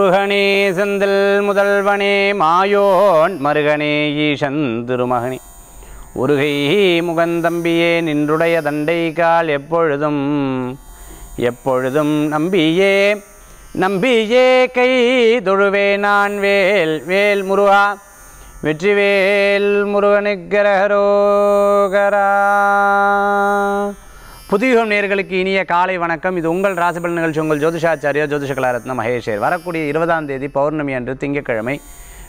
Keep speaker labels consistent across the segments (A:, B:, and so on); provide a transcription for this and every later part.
A: முருகனே செந்தில் முதல்வனே மாயோன் மருகனே ஈசன் திருமகனே உருகை முகந்தம்பியே நின்றுடைய தண்டை கால் எப்பொழுதும் எப்பொழுதும் நம்பியே நம்பியே கை தொழுவே நான் வேல் வேல் முருகா வெற்றிவேல் முருகனுக்கரகரோகரா புதியுகம் நேர்களுக்கு இனிய காலை வணக்கம் இது உங்கள் ராசிபல் நிகழ்ச்சி உங்கள் ஜோதிஷாச்சாரியா ஜோதிஷகலாரத்ன மகேஷர் வரக்கூடிய இருபதாம் தேதி பௌர்ணமி அன்று திங்கக்கிழமை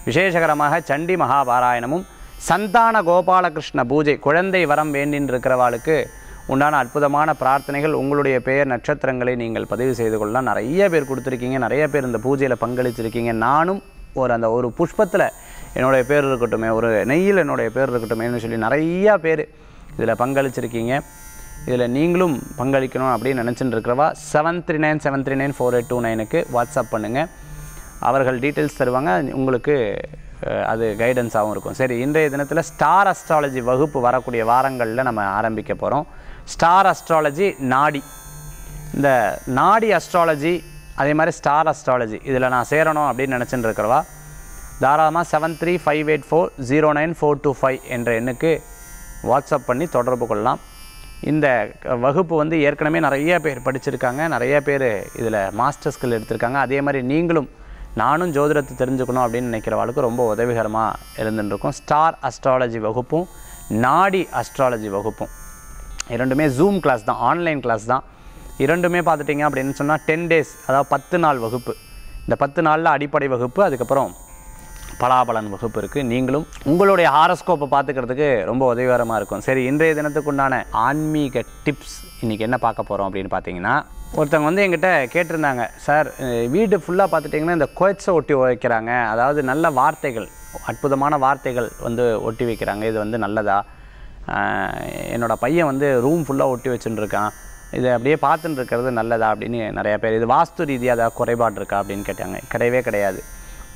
A: விசேஷகரமாக சண்டி மகாபாராயணமும் சந்தான கோபாலகிருஷ்ண பூஜை குழந்தை வரம் வேண்டின் இருக்கிறவாளுக்கு உண்டான அற்புதமான பிரார்த்தனைகள் உங்களுடைய பெயர் நட்சத்திரங்களை நீங்கள் பதிவு செய்து கொள்ளலாம் நிறைய பேர் கொடுத்துருக்கீங்க நிறைய பேர் இந்த பூஜையில் பங்களிச்சிருக்கீங்க நானும் ஒரு அந்த ஒரு புஷ்பத்தில் என்னுடைய பேர் இருக்கட்டும் ஒரு நெய்யில் என்னுடைய பேர் இருக்கட்டும் சொல்லி நிறையா பேர் இதில் பங்களிச்சிருக்கீங்க இதில் நீங்களும் பங்களிக்கணும் அப்படின்னு நினச்சிட்டு இருக்கிறவா seven three nine seven three nine four eight two நைனுக்கு வாட்ஸ்அப் பண்ணுங்கள் அவர்கள் டீட்டெயில்ஸ் தருவாங்க உங்களுக்கு அது கைடன்ஸாகவும் இருக்கும் சரி இன்றைய தினத்தில் ஸ்டார் அஸ்ட்ராலஜி வகுப்பு வரக்கூடிய வாரங்களில் நம்ம ஆரம்பிக்க போகிறோம் ஸ்டார் அஸ்ட்ராலஜி நாடி இந்த நாடி அஸ்ட்ராலஜி அதே மாதிரி ஸ்டார் அஸ்ட்ராலஜி இதில் நான் சேரணும் அப்படின்னு நினச்சிட்டு இருக்கிறவா தாராளமாக seven three five eight four zero nine four two five என்ற எண்ணுக்கு வாட்ஸ்அப் பண்ணி தொடர்பு கொள்ளலாம் இந்த வகுப்பு வந்து ஏற்கனவே நிறைய பேர் படிச்சிருக்காங்க நிறைய பேர் இதில் மாஸ்டர்ஸ்கள் எடுத்திருக்காங்க அதே மாதிரி நீங்களும் நானும் ஜோதிடத்தை தெரிஞ்சுக்கணும் அப்படின்னு நினைக்கிறவாளுக்கு ரொம்ப உதவிகரமாக இருந்துருக்கும் ஸ்டார் அஸ்ட்ராலஜி வகுப்பும் நாடி அஸ்ட்ராலஜி வகுப்பும் இரண்டுமே ஜூம் கிளாஸ் தான் ஆன்லைன் கிளாஸ் தான் இரண்டுமே பார்த்துட்டிங்க அப்படின்னு சொன்னால் டென் டேஸ் அதாவது பத்து நாள் வகுப்பு இந்த பத்து நாளில் அடிப்படை வகுப்பு அதுக்கப்புறம் பலாபலன் வகுப்பு இருக்குது நீங்களும் உங்களுடைய ஹாரஸ்கோப்பை பார்த்துக்கிறதுக்கு ரொம்ப உதவிகரமாக இருக்கும் சரி இன்றைய தினத்துக்குண்டான ஆன்மீக டிப்ஸ் இன்றைக்கி என்ன பார்க்க போகிறோம் அப்படின்னு பார்த்தீங்கன்னா ஒருத்தவங்க வந்து எங்கிட்ட கேட்டிருந்தாங்க சார் வீடு ஃபுல்லாக பார்த்துட்டிங்கன்னா இந்த கோச்சை ஒட்டி வைக்கிறாங்க அதாவது நல்ல வார்த்தைகள் அற்புதமான வார்த்தைகள் வந்து ஒட்டி வைக்கிறாங்க இது வந்து நல்லதா என்னோடய பையன் வந்து ரூம் ஃபுல்லாக ஒட்டி வச்சுட்டுருக்கான் இதை அப்படியே பார்த்துட்டு இருக்கிறது நல்லதா அப்படின்னு நிறையா பேர் இது வாஸ்து ரீதியாக ஏதாவது குறைபாடு இருக்கா அப்படின்னு கேட்டாங்க கிடையவே கிடையாது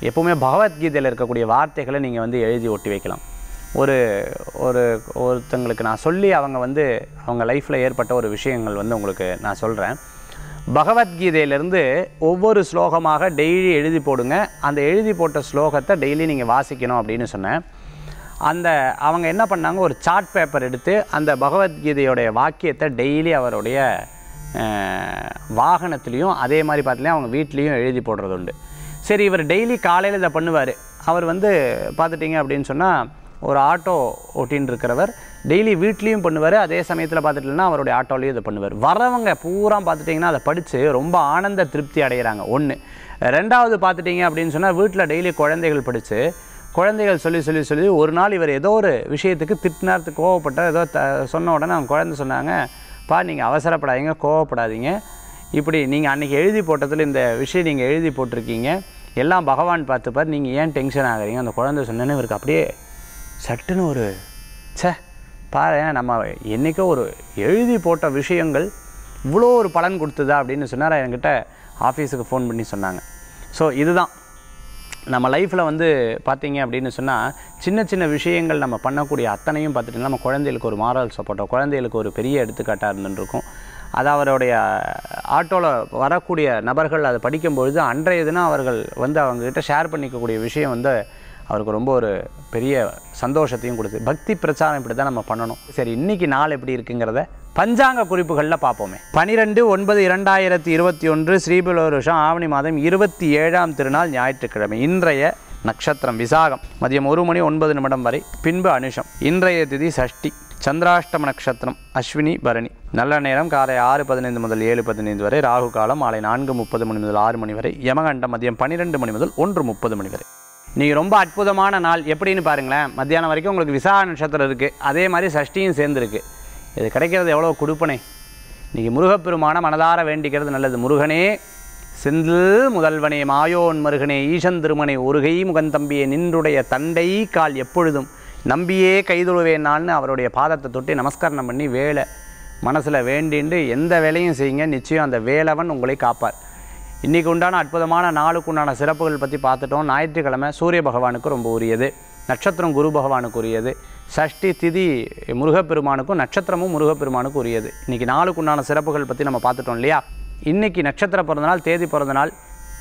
A: எப்போவுமே பகவத்கீதையில் இருக்கக்கூடிய வார்த்தைகளை நீங்கள் வந்து எழுதி ஒட்டி வைக்கலாம் ஒரு ஒரு ஒருத்தங்களுக்கு நான் சொல்லி அவங்க வந்து அவங்க லைஃப்பில் ஏற்பட்ட ஒரு விஷயங்கள் வந்து உங்களுக்கு நான் சொல்கிறேன் பகவத்கீதையிலேருந்து ஒவ்வொரு ஸ்லோகமாக டெய்லி எழுதி போடுங்க அந்த எழுதி போட்ட ஸ்லோகத்தை டெய்லி நீங்கள் வாசிக்கணும் அப்படின்னு சொன்னேன் அந்த அவங்க என்ன பண்ணாங்க ஒரு சார்ட் பேப்பர் எடுத்து அந்த பகவத்கீதையோடைய வாக்கியத்தை டெய்லி அவருடைய வாகனத்துலேயும் அதே மாதிரி பார்த்துலேயும் அவங்க வீட்லேயும் எழுதி போடுறது உண்டு சரி இவர் டெய்லி காலையில் இதை பண்ணுவார் அவர் வந்து பார்த்துட்டிங்க அப்படின்னு சொன்னால் ஒரு ஆட்டோ ஓட்டின்னு இருக்கிறவர் டெய்லி வீட்லேயும் பண்ணுவார் அதே சமயத்தில் பார்த்துட்டிங்கன்னா அவருடைய ஆட்டோலையும் இதை பண்ணுவார் வரவங்க பூரா பார்த்துட்டிங்கன்னா அதை படித்து ரொம்ப ஆனந்த திருப்தி அடைகிறாங்க ஒன்று ரெண்டாவது பார்த்துட்டிங்க அப்படின்னு சொன்னால் வீட்டில் டெய்லி குழந்தைகள் படித்து குழந்தைகள் சொல்லி சொல்லி சொல்லி ஒரு நாள் இவர் ஏதோ ஒரு விஷயத்துக்கு நேரத்துக்கு கோவப்பட்ட ஏதோ த சொன்ன உடனே அவங்க குழந்தை சொன்னாங்க பா நீங்கள் அவசரப்படாதீங்க கோவப்படாதீங்க இப்படி நீங்கள் அன்றைக்கி எழுதி போட்டதில் இந்த விஷயம் நீங்கள் எழுதி போட்டிருக்கீங்க எல்லாம் பகவான் பார்த்துப்பார் நீங்கள் ஏன் டென்ஷன் ஆகிறீங்க அந்த குழந்தை சொன்னேன்னு இவருக்கு அப்படியே சட்டுன்னு ஒரு சே பாரு நம்ம என்றைக்கோ ஒரு எழுதி போட்ட விஷயங்கள் இவ்வளோ ஒரு பலன் கொடுத்ததா அப்படின்னு சொன்னார் என்கிட்ட ஆஃபீஸுக்கு ஃபோன் பண்ணி சொன்னாங்க ஸோ இதுதான் நம்ம லைஃப்பில் வந்து பார்த்தீங்க அப்படின்னு சொன்னால் சின்ன சின்ன விஷயங்கள் நம்ம பண்ணக்கூடிய அத்தனையும் பார்த்துட்டு நம்ம குழந்தைகளுக்கு ஒரு மாரல் சப்போர்ட்டோ குழந்தைகளுக்கு ஒரு பெரிய எடுத்துக்காட்டாக இருந்துருக்கும் அது அவருடைய ஆட்டோவில் வரக்கூடிய நபர்கள் அதை படிக்கும்பொழுது அன்றைய தினம் அவர்கள் வந்து அவங்கக்கிட்ட ஷேர் பண்ணிக்கக்கூடிய விஷயம் வந்து அவருக்கு ரொம்ப ஒரு பெரிய சந்தோஷத்தையும் கொடுத்து பக்தி பிரச்சாரம் இப்படி தான் நம்ம பண்ணணும் சரி இன்றைக்கி நாள் எப்படி இருக்குங்கிறத பஞ்சாங்க குறிப்புகளில் பார்ப்போமே பனிரெண்டு ஒன்பது இரண்டாயிரத்தி இருபத்தி ஒன்று வருஷம் ஆவணி மாதம் இருபத்தி ஏழாம் திருநாள் ஞாயிற்றுக்கிழமை இன்றைய நட்சத்திரம் விசாகம் மதியம் ஒரு மணி ஒன்பது நிமிடம் வரை பின்பு அனுஷம் இன்றைய திதி சஷ்டி சந்திராஷ்டம நட்சத்திரம் அஸ்வினி பரணி நல்ல நேரம் காலை ஆறு பதினைந்து முதல் ஏழு பதினைந்து வரை ராகு காலம் மாலை நான்கு முப்பது மணி முதல் ஆறு மணி வரை யமகண்டம் மதியம் பன்னிரெண்டு மணி முதல் ஒன்று முப்பது மணி வரை நீங்கள் ரொம்ப அற்புதமான நாள் எப்படின்னு பாருங்களேன் மத்தியானம் வரைக்கும் உங்களுக்கு விசா நட்சத்திரம் இருக்குது அதே மாதிரி சஷ்டியும் சேர்ந்துருக்கு இது கிடைக்கிறது எவ்வளோ கொடுப்பனே இன்றைக்கி முருகப்பெருமான மனதார வேண்டிக்கிறது நல்லது முருகனே செந்தில் முதல்வனே மாயோன் மருகனே ஈசன் திருமனை ஒருகை முகந்தம்பியே நின்றுடைய தண்டை கால் எப்பொழுதும் நம்பியே நான் அவருடைய பாதத்தை தொட்டு நமஸ்காரம் பண்ணி வேலை மனசில் வேண்டின்று எந்த வேலையும் செய்யுங்க நிச்சயம் அந்த வேலவன் உங்களை காப்பார் இன்றைக்கு உண்டான அற்புதமான நாளுக்கு உண்டான சிறப்புகள் பற்றி பார்த்துட்டோம் ஞாயிற்றுக்கிழமை சூரிய பகவானுக்கு ரொம்ப உரியது நட்சத்திரம் குரு பகவானுக்கு உரியது சஷ்டி திதி முருகப்பெருமானுக்கும் நட்சத்திரமும் முருகப்பெருமானுக்கு உரியது இன்றைக்கி நாளுக்கு உண்டான சிறப்புகள் பற்றி நம்ம பார்த்துட்டோம் இல்லையா இன்றைக்கி நட்சத்திர பிறந்தநாள் தேதி பிறந்தநாள்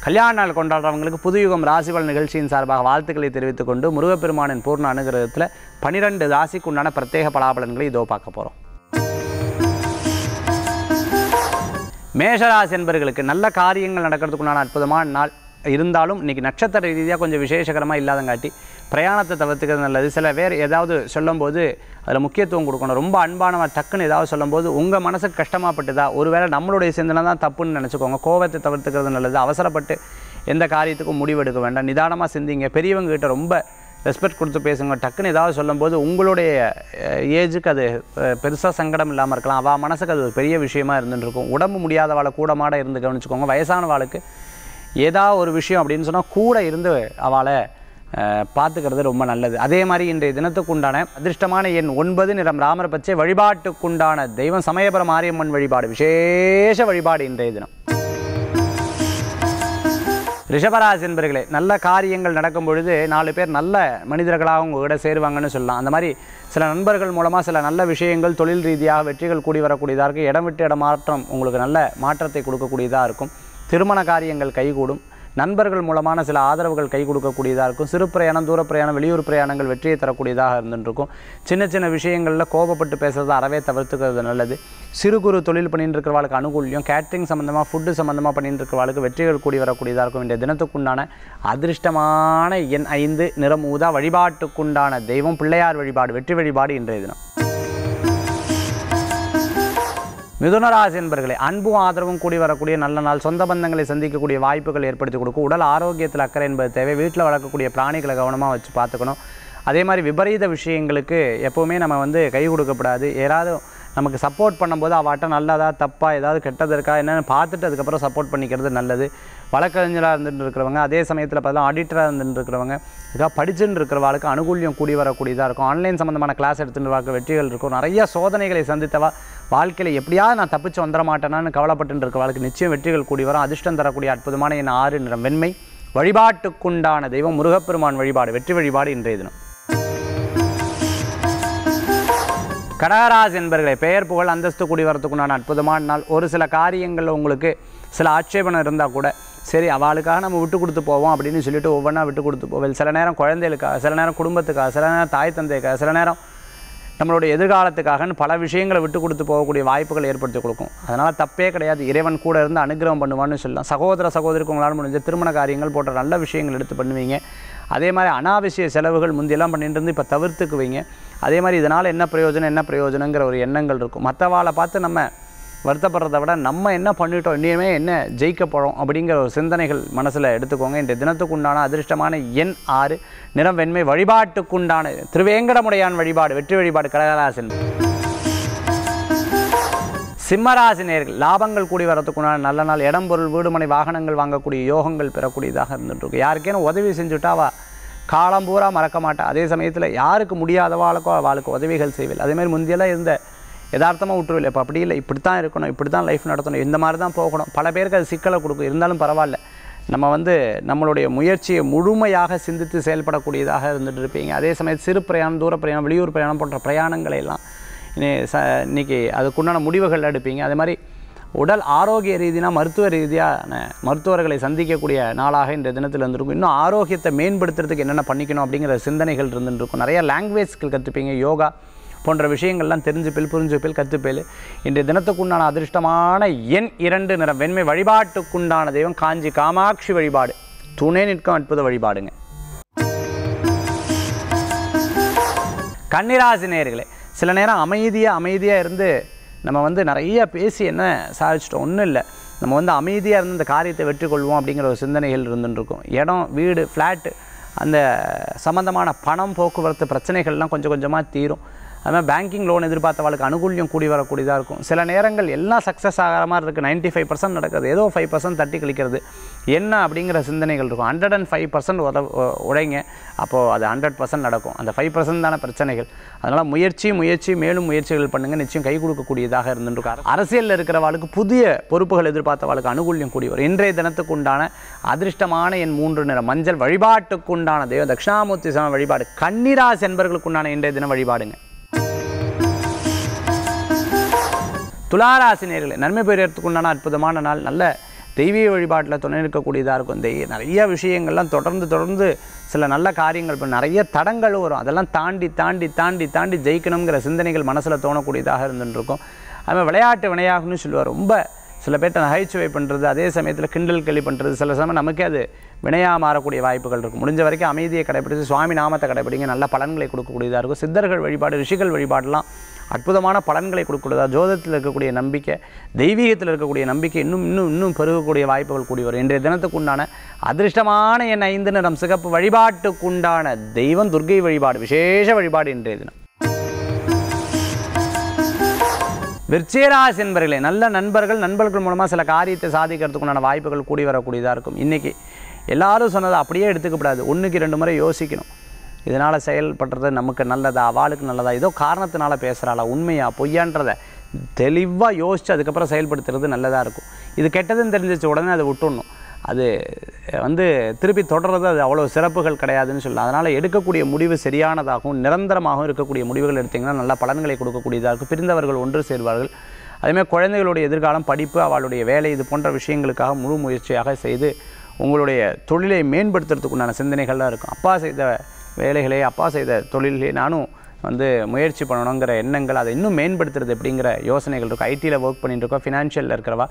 A: கல்யாண நாள் கொண்டாடுறவங்களுக்கு புதுயுகம் ராசிபல நிகழ்ச்சியின் சார்பாக வாழ்த்துக்களை தெரிவித்துக் கொண்டு முருகப்பெருமானின் பூர்ண அனுகிரகத்தில் பனிரெண்டு ராசிக்கு உண்டான பிரத்யேக பலாபலன்களை இதோ பார்க்க போகிறோம் மேஷராசி என்பர்களுக்கு நல்ல காரியங்கள் நடக்கிறதுக்குண்டான அற்புதமான நாள் இருந்தாலும் இன்றைக்கி நட்சத்திர ரீதியாக கொஞ்சம் விசேஷகரமாக இல்லாதங்காட்டி பிரயாணத்தை தவிர்த்துக்கிறது நல்லது சில பேர் ஏதாவது சொல்லும்போது அதில் முக்கியத்துவம் கொடுக்கணும் ரொம்ப அன்பானவன் டக்குன்னு ஏதாவது சொல்லும்போது உங்கள் மனசுக்கு கஷ்டமாகப்பட்டுதா ஒருவேளை நம்மளுடைய சிந்தனை தான் தப்புன்னு நினச்சிக்கோங்க கோபத்தை தவிர்த்துக்கிறது நல்லது அவசரப்பட்டு எந்த காரியத்துக்கும் முடிவெடுக்க வேண்டாம் நிதானமாக சிந்திங்க பெரியவங்ககிட்ட ரொம்ப ரெஸ்பெக்ட் கொடுத்து பேசுங்க டக்குன்னு ஏதாவது சொல்லும்போது உங்களுடைய ஏஜுக்கு அது பெருசாக சங்கடம் இல்லாமல் இருக்கலாம் அவள் மனசுக்கு அது ஒரு பெரிய விஷயமா இருந்துருக்கும் உடம்பு முடியாதவாளை கூடமாட இருந்து கவனிச்சுக்கோங்க வயசானவாளுக்கு ஏதாவது ஒரு விஷயம் அப்படின்னு சொன்னால் கூட இருந்து அவளை பார்த்துக்கிறது ரொம்ப நல்லது அதே மாதிரி இன்றைய தினத்துக்குண்டான அதிர்ஷ்டமான எண் ஒன்பது நிறம் ராமர் பச்சை வழிபாட்டுக்குண்டான தெய்வம் சமயபுரம் மாரியம்மன் வழிபாடு விசேஷ வழிபாடு இன்றைய தினம் ரிஷபராசி என்பர்களே நல்ல காரியங்கள் நடக்கும் பொழுது நாலு பேர் நல்ல மனிதர்களாக உங்கள் கூட சேருவாங்கன்னு சொல்லலாம் அந்த மாதிரி சில நண்பர்கள் மூலமாக சில நல்ல விஷயங்கள் தொழில் ரீதியாக வெற்றிகள் கூடி வரக்கூடியதாக இருக்குது இடம் விட்டு இடம் மாற்றம் உங்களுக்கு நல்ல மாற்றத்தை கொடுக்கக்கூடியதாக இருக்கும் திருமண காரியங்கள் கைகூடும் நண்பர்கள் மூலமான சில ஆதரவுகள் கை கொடுக்கக்கூடியதாக இருக்கும் சிறு பிரயாணம் தூர பிரயாணம் வெளியூர் பிரயாணங்கள் வெற்றியை தரக்கூடியதாக இருந்துருக்கும் சின்ன சின்ன விஷயங்களில் கோபப்பட்டு பேசுகிறது அறவே தவிர்த்துக்கிறது நல்லது சிறு குறு தொழில் பண்ணிட்டு இருக்கிறவாளுக்கு அனுகூலியம் கேட்ரிங் சம்மந்தமாக ஃபுட்டு சம்மந்தமாக பண்ணிட்டு இருக்கிறவாளுக்கு வெற்றிகள் கூடி வரக்கூடியதாக இருக்கும் இந்த தினத்துக்குண்டான அதிர்ஷ்டமான எண் ஐந்து நிறம் ஊதா வழிபாட்டுக்குண்டான தெய்வம் பிள்ளையார் வழிபாடு வெற்றி வழிபாடு இன்றைய தினம் மிதுனராசி என்பர்களை அன்பும் ஆதரவும் கூடி வரக்கூடிய நல்ல நாள் சொந்த பந்தங்களை சந்திக்கக்கூடிய வாய்ப்புகள் ஏற்படுத்தி கொடுக்கும் உடல் ஆரோக்கியத்தில் அக்கறை என்பது தேவை வீட்டில் வளர்க்கக்கூடிய பிராணிகளை கவனமாக வச்சு பார்த்துக்கணும் அதே மாதிரி விபரீத விஷயங்களுக்கு எப்போவுமே நம்ம வந்து கை கொடுக்கப்படாது யாராவது நமக்கு சப்போர்ட் பண்ணும்போது அவட்ட நல்லதா தப்பாக ஏதாவது கெட்டது இருக்கா என்னென்னு பார்த்துட்டு அதுக்கப்புறம் சப்போர்ட் பண்ணிக்கிறது நல்லது வழக்கறிஞராக இருந்துட்டு இருக்கிறவங்க அதே சமயத்தில் பார்த்தா ஆடிட்டராக இருந்துட்டு இருக்கிறவங்க இதாக படிச்சுட்டு இருக்கிறவாளுக்கு அனுகூல்யம் கூடி வரக்கூடியதாக இருக்கும் ஆன்லைன் சம்மந்தமான கிளாஸ் எடுத்துகிட்டு வாழ்க்கை வெற்றிகள் இருக்கும் நிறைய சோதனைகளை சந்தித்தவா வாழ்க்கையில் எப்படியாவது நான் தப்பிச்சு வந்துட மாட்டேனான்னு கவலைப்பட்டு இருக்க வாழ்க்கை நிச்சயம் வெற்றிகள் கூடி வரும் அதிர்ஷ்டம் தரக்கூடிய அற்புதமான என் ஆறு நிறம் வெண்மை வழிபாட்டுக்குண்டான தெய்வம் முருகப்பெருமான் வழிபாடு வெற்றி வழிபாடு இன்றைய தினம் கடகராஜ் என்பர்களை பெயர் புகழ் அந்தஸ்து கூடி வரத்துக்குண்டான அற்புதமான நாள் ஒரு சில காரியங்கள் உங்களுக்கு சில ஆட்சேபணம் இருந்தால் கூட சரி அவளுக்காக நம்ம விட்டு கொடுத்து போவோம் அப்படின்னு சொல்லிட்டு ஒவ்வொன்றா விட்டு கொடுத்து போவேன் சில நேரம் குழந்தைகளுக்காக சில நேரம் குடும்பத்துக்காக சில நேரம் தாய் தந்தைக்காக சில நேரம் நம்மளுடைய எதிர்காலத்துக்காக பல விஷயங்களை விட்டு கொடுத்து போகக்கூடிய வாய்ப்புகள் ஏற்படுத்தி கொடுக்கும் அதனால் தப்பே கிடையாது இறைவன் கூட இருந்து அனுகிரகம் பண்ணுவான்னு சொல்லலாம் சகோதர சகோதரிக்கு உங்களால் முடிஞ்ச திருமண காரியங்கள் போன்ற நல்ல விஷயங்கள் எடுத்து பண்ணுவீங்க அதே மாதிரி அனாவசிய செலவுகள் முந்தையெல்லாம் பண்ணிட்டு இருந்து இப்போ தவிர்த்துக்குவீங்க அதே மாதிரி இதனால் என்ன பிரயோஜனம் என்ன பிரயோஜனங்கிற ஒரு எண்ணங்கள் இருக்கும் மற்றவாளை பார்த்து நம்ம வருத்தப்படுறத விட நம்ம என்ன பண்ணிட்டோம் இனியுமே என்ன ஜெயிக்க போகிறோம் அப்படிங்கிற ஒரு சிந்தனைகள் மனசில் எடுத்துக்கோங்க இன்றைய தினத்துக்குண்டான அதிர்ஷ்டமான எண் ஆறு நிறம் வெண்மை வழிபாட்டுக்குண்டான திருவேங்கடமுடையான் வழிபாடு வெற்றி வழிபாடு கடகராசன் சிம்மராசி நேர்கள் லாபங்கள் கூடி வரத்துக்குண்டான நல்ல நாள் இடம் பொருள் வீடுமனை வாகனங்கள் வாங்கக்கூடிய யோகங்கள் பெறக்கூடியதாக இருந்துகிட்ருக்கு யாருக்கேனும் உதவி செஞ்சுட்டாவா காலம் பூரா மறக்க மாட்டேன் அதே சமயத்தில் யாருக்கு முடியாதவாளுக்கோ அவளுக்கு உதவிகள் செய்வில் அதேமாதிரி முந்தியெல்லாம் இருந்த யதார்த்தமாக விட்டுருவில்லை இப்போ அப்படி இல்லை இப்படி தான் இருக்கணும் இப்படி தான் லைஃப் நடத்தணும் இந்த மாதிரி தான் போகணும் பல பேருக்கு அது சிக்கலை கொடுக்கும் இருந்தாலும் பரவாயில்ல நம்ம வந்து நம்மளுடைய முயற்சியை முழுமையாக சிந்தித்து செயல்படக்கூடியதாக இருந்துகிட்டு இருப்பீங்க அதே சமயம் சிறு பிரயாணம் தூர பிரயாணம் வெளியூர் பிரயாணம் போன்ற பிரயாணங்களை எல்லாம் இனி ச இன்றைக்கி அதுக்குண்டான முடிவுகள் எடுப்பீங்க அதே மாதிரி உடல் ஆரோக்கிய ரீதினா மருத்துவ ரீதியான மருத்துவர்களை சந்திக்கக்கூடிய நாளாக இந்த தினத்தில் இருந்திருக்கும் இன்னும் ஆரோக்கியத்தை மேம்படுத்துறதுக்கு என்னென்ன பண்ணிக்கணும் அப்படிங்கிற சிந்தனைகள் இருந்துருக்கும் நிறையா லாங்குவேஜ்கள் கற்றுப்பீங்க யோகா போன்ற விஷயங்கள்லாம் தெரிஞ்சுப்பேல் புரிஞ்சுப்பேல் கற்றுப்பேல் இன்றைய தினத்துக்குண்டான அதிர்ஷ்டமான எண் இரண்டு நிறம் வெண்மை வழிபாட்டுக்குண்டான தெய்வம் காஞ்சி காமாட்சி வழிபாடு துணை நிற்கும் அற்புத வழிபாடுங்க கன்னிராசி நேர்களே சில நேரம் அமைதியாக அமைதியாக இருந்து நம்ம வந்து நிறைய பேசி என்ன சாதிச்சிட்டோம் ஒன்றும் இல்லை நம்ம வந்து அமைதியாக இருந்து இந்த காரியத்தை வெற்றி கொள்வோம் அப்படிங்கிற ஒரு சிந்தனைகள் இருந்துருக்கும் இடம் வீடு ஃப்ளாட்டு அந்த சம்மந்தமான பணம் போக்குவரத்து பிரச்சனைகள்லாம் கொஞ்சம் கொஞ்சமாக தீரும் அதுமாதிரி பேங்கிங் லோன் எதிர்பார்த்தவளுக்கு அனுகூலியம் கூடி வரக்கூடியதாக இருக்கும் சில நேரங்கள் எல்லாம் சக்ஸஸ் ஆகிற மாதிரி இருக்குது நைன்ட்டி ஃபைவ் பர்சன்ட் நடக்குது ஏதோ ஃபைவ் பர்சன்ட் தட்டி கழிக்கிறது என்ன அப்படிங்கிற சிந்தனைகள் இருக்கும் ஹண்ட்ரட் அண்ட் ஃபைவ் பர்சன்ட் உத உடைங்க அப்போது அது ஹண்ட்ரட் பர்சன்ட் நடக்கும் அந்த ஃபைவ் பர்சன்ட் தான பிரச்சனைகள் அதனால் முயற்சி முயற்சி மேலும் முயற்சிகள் பண்ணுங்கள் நிச்சயம் கை கொடுக்கக்கூடியதாக இருந்துருக்கும் அரசியலில் இருக்கிறவளுக்கு புதிய பொறுப்புகள் எதிர்பார்த்தவாளுக்கு அனுகூலியம் கூடி வரும் இன்றைய தினத்துக்கு உண்டான அதிர்ஷ்டமான என் மூன்று நிற மஞ்சள் வழிபாட்டுக்குண்டான தெய்வம் தட்சிணாமூர்த்தி சம வழிபாடு கண்ணிராஸ் என்பவர்களுக்கு உண்டான இன்றைய தினம் வழிபாடுங்க துளாராசி நேர்களை நன்மை பெறுறதுக்கு உண்டான அற்புதமான நாள் நல்ல தெய்வீக வழிபாட்டில் துணை நிற்கக்கூடியதாக இருக்கும் தெய்வ நிறைய விஷயங்கள்லாம் தொடர்ந்து தொடர்ந்து சில நல்ல காரியங்கள் இப்போ நிறைய தடங்கள் வரும் அதெல்லாம் தாண்டி தாண்டி தாண்டி தாண்டி ஜெயிக்கணுங்கிற சிந்தனைகள் மனசில் தோணக்கூடியதாக இருந்துருக்கும் அதுமாதிரி விளையாட்டு வினையாகணும்னு சொல்லுவார் ரொம்ப சில பேர்கிட்ட நகைச்சுவை பண்ணுறது அதே சமயத்தில் கிண்டல் கேள்வி பண்ணுறது சில சமயம் நமக்கே அது வினையாக மாறக்கூடிய வாய்ப்புகள் இருக்கும் முடிஞ்ச வரைக்கும் அமைதியை கடைபிடித்து சுவாமி நாமத்தை கடைப்பிடிங்க நல்ல பலன்களை கொடுக்கக்கூடியதாக இருக்கும் சித்தர்கள் வழிபாடு ரிஷிகள் வழிபாடெலாம் அற்புதமான பலன்களை கொடுக்கக்கூடியதா ஜோதத்தில் இருக்கக்கூடிய நம்பிக்கை தெய்வீகத்தில் இருக்கக்கூடிய நம்பிக்கை இன்னும் இன்னும் இன்னும் பெருகக்கூடிய வாய்ப்புகள் கூடி வரும் இன்றைய தினத்துக்கு உண்டான அதிர்ஷ்டமான என் ஐந்து நிறம் சிகப்பு வழிபாட்டுக்குண்டான தெய்வம் துர்கை வழிபாடு விசேஷ வழிபாடு இன்றைய தினம் விருச்சிகராசி என்பர்களே நல்ல நண்பர்கள் நண்பர்கள் மூலமாக சில காரியத்தை சாதிக்கிறதுக்குண்டான வாய்ப்புகள் கூடி வரக்கூடியதாக இருக்கும் இன்றைக்கி எல்லாரும் சொன்னதை அப்படியே எடுத்துக்கப்படாது ஒன்றுக்கு ரெண்டு முறை யோசிக்கணும் இதனால் செயல்படுறது நமக்கு நல்லதா அவளுக்கு நல்லதா ஏதோ காரணத்தினால பேசுகிறாளா உண்மையா பொய்யான்றதை தெளிவாக யோசித்து அதுக்கப்புறம் செயல்படுத்துறது நல்லதாக இருக்கும் இது கெட்டதுன்னு தெரிஞ்சிச்சு உடனே அதை விட்டுடணும் அது வந்து திருப்பி தொடர்றது அது அவ்வளோ சிறப்புகள் கிடையாதுன்னு சொல்லலாம் அதனால் எடுக்கக்கூடிய முடிவு சரியானதாகவும் நிரந்தரமாகவும் இருக்கக்கூடிய முடிவுகள் எடுத்திங்கன்னா நல்ல பலன்களை கொடுக்கக்கூடியதாக இருக்கும் பிரிந்தவர்கள் ஒன்று சேர்வார்கள் அதேமாதிரி குழந்தைகளுடைய எதிர்காலம் படிப்பு அவளுடைய வேலை இது போன்ற விஷயங்களுக்காக முழு முயற்சியாக செய்து உங்களுடைய தொழிலை மேம்படுத்துறதுக்குண்டான சிந்தனைகள்லாம் இருக்கும் அப்பா செய்த வேலைகளை அப்பா செய்த தொழிலை நானும் வந்து முயற்சி பண்ணணுங்கிற எண்ணங்கள் அதை இன்னும் மேம்படுத்துறது எப்படிங்கிற யோசனைகள் இருக்கும் ஐடியில் ஒர்க் இருக்கோம் ஃபினான்ஷியலில் இருக்கிறவா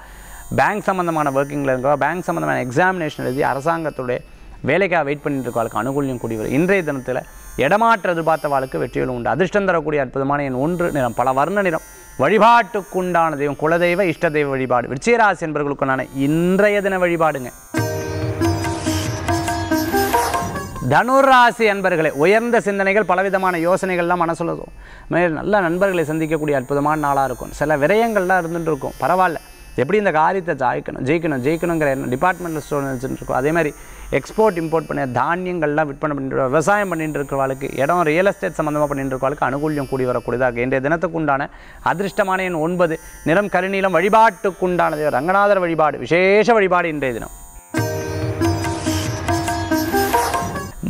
A: பேங்க் சம்மந்தமான ஒர்க்கிங்கில் இருக்கவா பேங்க் சம்மந்தமான எக்ஸாமினேஷன் எழுதி அரசாங்கத்துடைய வேலைக்காக வெயிட் பண்ணிட்டு இருக்கவாளுக்கு அனுகூலியம் கூடிய வரும் இன்றைய தினத்தில் இடமாற்ற வாழ்க்கை வெற்றிகள் உண்டு அதிர்ஷ்டம் தரக்கூடிய அற்புதமான என் ஒன்று நிறம் பல வர்ண நிறம் வழிபாட்டுக்குண்டான தெய்வம் குலதெய்வ இஷ்ட தெய்வ வழிபாடு விருச்சிகராசி என்பவர்களுக்குண்டான இன்றைய தின வழிபாடுங்க தனுராசி அன்பர்களே உயர்ந்த சிந்தனைகள் பலவிதமான யோசனைகள்லாம் மனசுலதும் மேல் நல்ல நண்பர்களை சந்திக்கக்கூடிய அற்புதமான நாளாக இருக்கும் சில விரயங்கள்லாம் இருந்துகிட்டு இருக்கும் பரவாயில்ல எப்படி இந்த காரியத்தை ஜாய்க்கணும் ஜெயிக்கணும் ஜெயிக்கணுங்கிற டிபார்ட்மெண்டல் ஸ்டோர் இருக்கும் அதே மாதிரி எக்ஸ்போர்ட் இம்போர்ட் பண்ண தானியங்கள்லாம் விற்பனை பண்ணிட்டு விவசாயம் பண்ணிட்டு இருக்கிறவாளுக்கு இடம் ரியல் எஸ்டேட் சம்மந்தமாக பண்ணிட்டு இருக்கிறவாளுக்கு அனுகூல்யம் கூடி வரக்கூடியதாக இருக்குது தினத்துக்கு தினத்துக்குண்டான அதிர்ஷ்டமான என் ஒன்பது நிறம் கருணீலம் வழிபாட்டுக்குண்டானது ரங்கநாதர் வழிபாடு விசேஷ வழிபாடு இன்றைய தினம்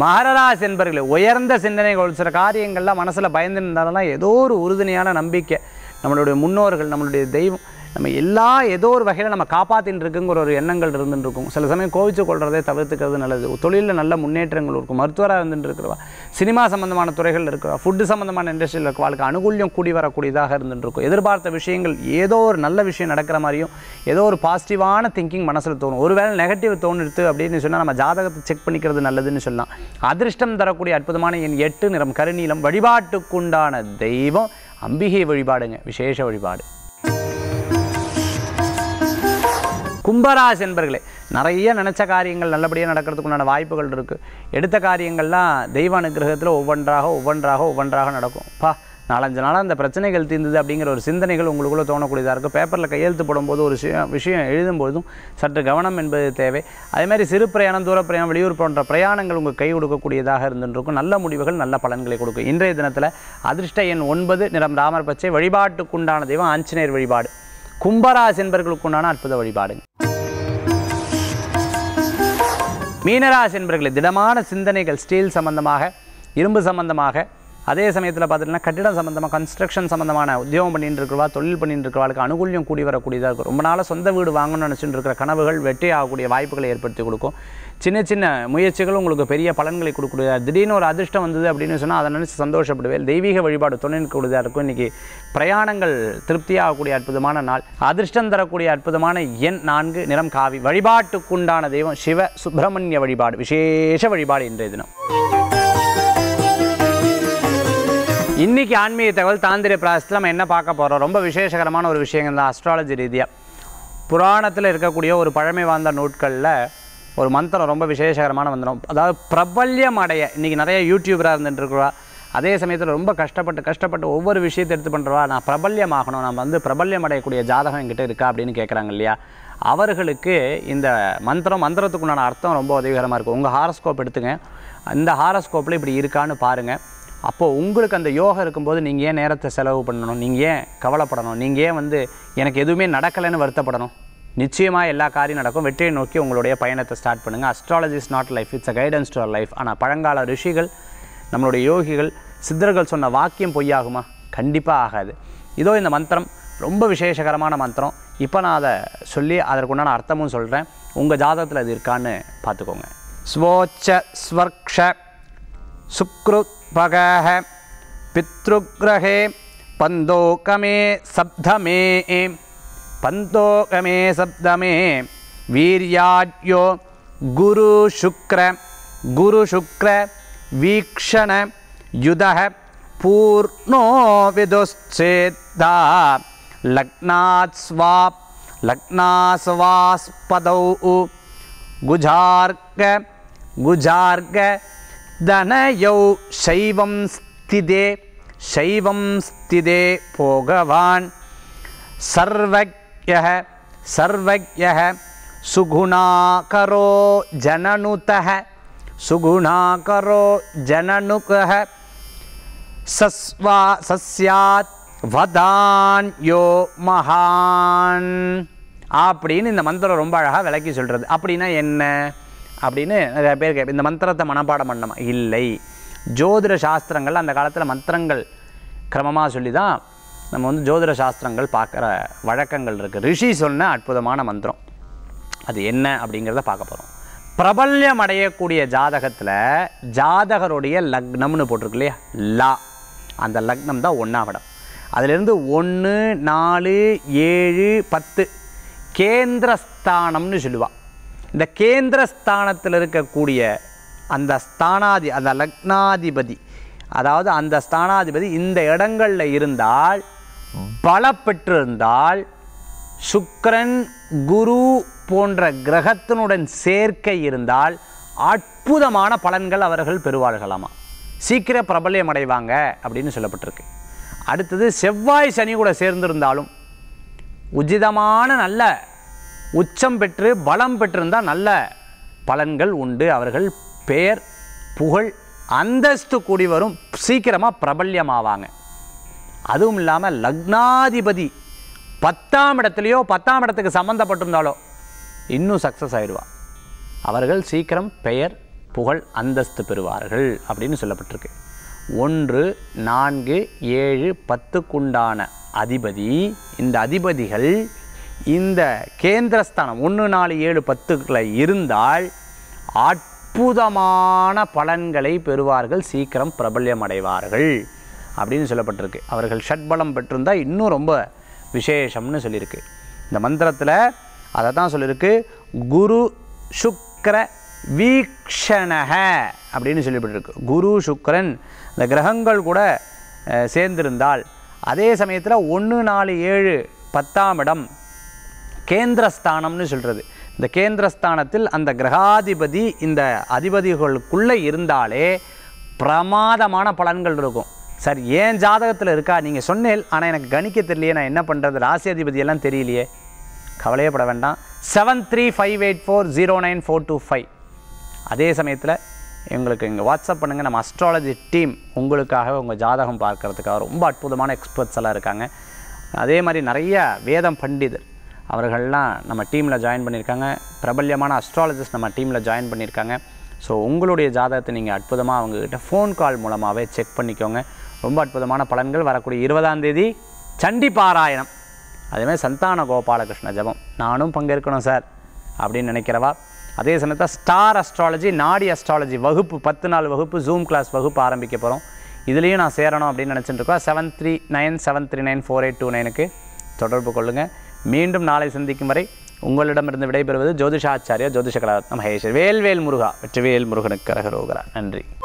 A: மகரராஜ் என்பவர்களை உயர்ந்த சிந்தனைகள் சில காரியங்கள்லாம் மனசில் பயந்து ஏதோ ஒரு உறுதுணையான நம்பிக்கை நம்மளுடைய முன்னோர்கள் நம்மளுடைய தெய்வம் நம்ம எல்லா ஏதோ ஒரு வகையில் நம்ம காப்பாற்றின்னு இருக்குங்கிற ஒரு எண்ணங்கள் இருந்துட்டு இருக்கும் சில சமயம் கோவிச்சு கொள்றதே தவிர்த்துக்கிறது நல்லது தொழிலில் நல்ல முன்னேற்றங்கள் இருக்கும் மருத்துவராக இருந்துட்டு இருக்கிறவா சினிமா சம்மந்தமான துறைகள் இருக்கிறவா ஃபுட்டு சம்மந்தமான இண்டஸ்ட்ரியில் வாழ்க்கை அனுகூலியம் கூடி வரக்கூடியதாக இருந்துட்டு இருக்கும் எதிர்பார்த்த விஷயங்கள் ஏதோ ஒரு நல்ல விஷயம் நடக்கிற மாதிரியும் ஏதோ ஒரு பாசிட்டிவான திங்கிங் மனசில் தோணும் ஒருவேளை நெகட்டிவ் தோணுது அப்படின்னு சொன்னால் நம்ம ஜாதகத்தை செக் பண்ணிக்கிறது நல்லதுன்னு சொல்லலாம் அதிர்ஷ்டம் தரக்கூடிய அற்புதமான என் எட்டு நிறம் கருநீளம் வழிபாட்டுக்குண்டான தெய்வம் அம்பிகை வழிபாடுங்க விசேஷ வழிபாடு கும்பராசி என்பர்களே நிறைய நினச்ச காரியங்கள் நல்லபடியாக நடக்கிறதுக்கு உண்டான வாய்ப்புகள் இருக்குது எடுத்த காரியங்கள்லாம் தெய்வ அனுகிரகத்தில் ஒவ்வொன்றாக ஒவ்வொன்றாக ஒவ்வொன்றாக நடக்கும் பா நாலஞ்சு நாளாக அந்த பிரச்சனைகள் தீர்ந்தது அப்படிங்கிற ஒரு சிந்தனைகள் உங்களுக்குள்ளே தோணக்கூடியதாக இருக்குது பேப்பரில் கையெழுத்து போடும்போது ஒரு விஷயம் விஷயம் எழுதும்போதும் சற்று கவனம் என்பது தேவை அதேமாதிரி சிறு பிரயாணம் தூர பிரயாணம் வெளியூர் போன்ற பிரயாணங்கள் உங்கள் கை கொடுக்கக்கூடியதாக இருந்துருக்கும் நல்ல முடிவுகள் நல்ல பலன்களை கொடுக்கும் இன்றைய தினத்தில் அதிர்ஷ்ட எண் ஒன்பது நிறம் ராமர் பச்சை வழிபாட்டுக்குண்டான தெய்வம் ஆஞ்சநேயர் வழிபாடு கும்பராசி என்பர்களுக்கு உண்டான அற்புத வழிபாடுங்க மீனராசி என்பர்களே திடமான சிந்தனைகள் ஸ்டீல் சம்பந்தமாக இரும்பு சம்பந்தமாக அதே சமயத்தில் பார்த்துட்டிங்கன்னா கட்டிடம் சம்பந்தமாக கன்ஸ்ட்ரக்ஷன் சம்பந்தமான உத்தியோகம் பண்ணிட்டு இருக்கிறவா தொழில் பண்ணிட்டு இருக்கிறவாளுக்கு அனுகூலியம் கூடி வரக்கூடியதாக இருக்கும் ரொம்ப நாளாக சொந்த வீடு வாங்கணும்னு நினச்சிட்டு இருக்கிற கனவுகள் வெற்றி ஆகக்கூடிய வாய்ப்புகளை ஏற்படுத்தி கொடுக்கும் சின்ன சின்ன முயற்சிகள் உங்களுக்கு பெரிய பலன்களை கொடுக்கக்கூடிய திடீர்னு ஒரு அதிர்ஷ்டம் வந்தது அப்படின்னு சொன்னால் அதை நினச்சி சந்தோஷப்படுவேன் தெய்வீக வழிபாடு துணை நிற்கக்கூடியதாக இருக்கும் இன்றைக்கி பிரயாணங்கள் திருப்தியாகக்கூடிய அற்புதமான நாள் அதிர்ஷ்டம் தரக்கூடிய அற்புதமான எண் நான்கு நிறம் காவி வழிபாட்டுக்குண்டான தெய்வம் சிவ சுப்பிரமணிய வழிபாடு விசேஷ வழிபாடு இன்றைய தினம் இன்றைக்கி ஆன்மீக தகவல் தாந்திரிய பிராசத்தில் நம்ம என்ன பார்க்க போகிறோம் ரொம்ப விசேஷகரமான ஒரு விஷயங்கள் தான் அஸ்ட்ராலஜி ரீதியாக புராணத்தில் இருக்கக்கூடிய ஒரு பழமை வாய்ந்த நூட்களில் ஒரு மந்திரம் ரொம்ப விசேஷகரமான மந்திரம் அதாவது பிரபல்யம் அடைய இன்றைக்கி நிறைய யூடியூபராக இருந்துட்டுருக்குறா அதே சமயத்தில் ரொம்ப கஷ்டப்பட்டு கஷ்டப்பட்டு ஒவ்வொரு விஷயத்தை எடுத்து பண்ணுறவா நான் பிரபல்யம் ஆகணும் நம்ம வந்து பிரபல்யம் அடையக்கூடிய ஜாதகம் என்கிட்ட இருக்கா அப்படின்னு கேட்குறாங்க இல்லையா அவர்களுக்கு இந்த மந்திரம் மந்திரத்துக்குண்டான அர்த்தம் ரொம்ப உதவிகரமாக இருக்கும் உங்கள் ஹாரஸ்கோப் எடுத்துங்க இந்த ஹாரஸ்கோப்பில் இப்படி இருக்கான்னு பாருங்கள் அப்போது உங்களுக்கு அந்த யோகம் இருக்கும்போது நீங்கள் ஏன் நேரத்தை செலவு பண்ணணும் நீங்கள் ஏன் கவலைப்படணும் நீங்கள் ஏன் வந்து எனக்கு எதுவுமே நடக்கலைன்னு வருத்தப்படணும் நிச்சயமாக எல்லா காரியம் நடக்கும் வெற்றியை நோக்கி உங்களுடைய பயணத்தை ஸ்டார்ட் பண்ணுங்கள் astrology is not life it's a guidance to our life ஆனால் பழங்கால ரிஷிகள் நம்மளுடைய யோகிகள் சித்தர்கள் சொன்ன வாக்கியம் பொய்யாகுமா கண்டிப்பாக ஆகாது இதோ இந்த மந்திரம் ரொம்ப விசேஷகரமான மந்திரம் இப்போ நான் அதை சொல்லி அதற்குண்டான அர்த்தமும் சொல்கிறேன் உங்கள் ஜாதகத்தில் அது இருக்கான்னு பார்த்துக்கோங்க ஸ்வோச்ச ஸ்வர்க்ஷ சுக்ருபகஹ பித்ருக்ரஹே பந்தோகமே சப்தமே पन्तोकमे सप्तमे वीर्याड्यो गुरुशुक्र गुरुशुक्र वीक्षणयुधः पूर्णो विदुश्चेद्धा लग्नात् स्वा लग्नास्वास्पदौ गुजार्ग गुजार्ग दनयौ शैवं स्थिते शैवं स्थिते भोगवान् सर्वज्ञ சர்வஜ்ய சர்வஜ்ய சுகுணாகரோ ஜனனுதக சுகுணாகரோ ஜனனுகக சஸ்வா சஸ்யாத் வதான் யோ மகான் அப்படின்னு இந்த மந்திரம் ரொம்ப அழகாக விளக்கி சொல்கிறது அப்படின்னா என்ன அப்படின்னு நிறைய பேர் கேட்ப இந்த மந்திரத்தை மனப்பாடம் பண்ணமா இல்லை ஜோதிட சாஸ்திரங்கள் அந்த காலத்தில் மந்திரங்கள் கிரமமாக சொல்லி தான் நம்ம வந்து ஜோதிட சாஸ்திரங்கள் பார்க்குற வழக்கங்கள் இருக்குது ரிஷி சொன்ன அற்புதமான மந்திரம் அது என்ன அப்படிங்கிறத பார்க்க போகிறோம் பிரபல்யம் அடையக்கூடிய ஜாதகத்தில் ஜாதகருடைய லக்னம்னு போட்டிருக்கு இல்லையா லா அந்த லக்னம் தான் ஒன்றாவிடம் அதிலிருந்து ஒன்று நாலு ஏழு பத்து கேந்திரஸ்தானம்னு சொல்லுவாள் இந்த கேந்திரஸ்தானத்தில் இருக்கக்கூடிய அந்த ஸ்தானாதி அந்த லக்னாதிபதி அதாவது அந்த ஸ்தானாதிபதி இந்த இடங்களில் இருந்தால் பலப்பெற்றிருந்தால் சுக்கரன் குரு போன்ற கிரகத்தினுடன் சேர்க்கை இருந்தால் அற்புதமான பலன்கள் அவர்கள் பெறுவார்களாமா சீக்கிர பிரபல்யம் அடைவாங்க அப்படின்னு சொல்லப்பட்டிருக்கு அடுத்தது செவ்வாய் சனி கூட சேர்ந்திருந்தாலும் உச்சிதமான நல்ல உச்சம் பெற்று பலம் பெற்றிருந்தால் நல்ல பலன்கள் உண்டு அவர்கள் பெயர் புகழ் அந்தஸ்து கூடி வரும் சீக்கிரமாக பிரபல்யமாவாங்க அதுவும் இல்லாமல் லக்னாதிபதி பத்தாம் இடத்துலையோ பத்தாம் இடத்துக்கு சம்மந்தப்பட்டிருந்தாலோ இன்னும் சக்ஸஸ் ஆயிடுவா அவர்கள் சீக்கிரம் பெயர் புகழ் அந்தஸ்து பெறுவார்கள் அப்படின்னு சொல்லப்பட்டிருக்கு ஒன்று நான்கு ஏழு பத்துக்குண்டான அதிபதி இந்த அதிபதிகள் இந்த கேந்திரஸ்தானம் ஒன்று நாலு ஏழு பத்துக்களை இருந்தால் அற்புதமான பலன்களை பெறுவார்கள் சீக்கிரம் பிரபல்யம் அடைவார்கள் அப்படின்னு சொல்லப்பட்டிருக்கு அவர்கள் ஷட்பலம் பெற்றிருந்தால் இன்னும் ரொம்ப விசேஷம்னு சொல்லியிருக்கு இந்த மந்திரத்தில் அதை தான் சொல்லியிருக்கு குரு சுக்கர வீக்ஷணக அப்படின்னு சொல்லப்பட்டிருக்கு குரு சுக்கரன் இந்த கிரகங்கள் கூட சேர்ந்திருந்தால் அதே சமயத்தில் ஒன்று நாலு ஏழு பத்தாம் இடம் கேந்திரஸ்தானம்னு சொல்கிறது இந்த கேந்திரஸ்தானத்தில் அந்த கிரகாதிபதி இந்த அதிபதிகளுக்குள்ளே இருந்தாலே பிரமாதமான பலன்கள் இருக்கும் சார் ஏன் ஜாதகத்தில் இருக்கா நீங்கள் சொன்னேன் ஆனால் எனக்கு கணிக்க தெரியலையே நான் என்ன பண்ணுறது ராசியாதிபதி எல்லாம் தெரியலையே கவலையப்பட வேண்டாம் seven three five eight four zero nine four two five அதே சமயத்தில் எங்களுக்கு இங்கே வாட்ஸ்அப் பண்ணுங்கள் நம்ம அஸ்ட்ராலஜி டீம் உங்களுக்காக உங்கள் ஜாதகம் பார்க்குறதுக்காக ரொம்ப அற்புதமான எக்ஸ்பர்ட்ஸ் எல்லாம் இருக்காங்க அதே மாதிரி நிறைய வேதம் பண்டிதர் அவர்கள்லாம் நம்ம டீமில் ஜாயின் பண்ணியிருக்காங்க பிரபல்யமான அஸ்ட்ராலஜிஸ்ட் நம்ம டீமில் ஜாயின் பண்ணியிருக்காங்க ஸோ உங்களுடைய ஜாதகத்தை நீங்கள் அற்புதமாக அவங்கக்கிட்ட ஃபோன் கால் மூலமாகவே செக் பண்ணிக்கோங்க ரொம்ப அற்புதமான பலன்கள் வரக்கூடிய இருபதாம் தேதி சண்டி பாராயணம் அதேமாதிரி சந்தான கோபாலகிருஷ்ண ஜபம் நானும் பங்கேற்கணும் சார் அப்படின்னு நினைக்கிறவா அதே சமயத்தில் ஸ்டார் அஸ்ட்ராலஜி நாடி அஸ்ட்ராலஜி வகுப்பு பத்து நாள் வகுப்பு ஜூம் கிளாஸ் வகுப்பு ஆரம்பிக்க போகிறோம் இதுலேயும் நான் சேரணும் அப்படின்னு இருக்கோம் seven three nine seven three nine four eight two நைனுக்கு தொடர்பு கொள்ளுங்கள் மீண்டும் நாளை சந்திக்கும் வரை உங்களிடமிருந்து விடைபெறுவது ஜோதிஷாச்சாரியா ஜோதிஷ கலாரத்னம் மகேஷ் வேல்வேல் முருகா வெற்றிவேல் முருகனுக்கு கரகரோகரா நன்றி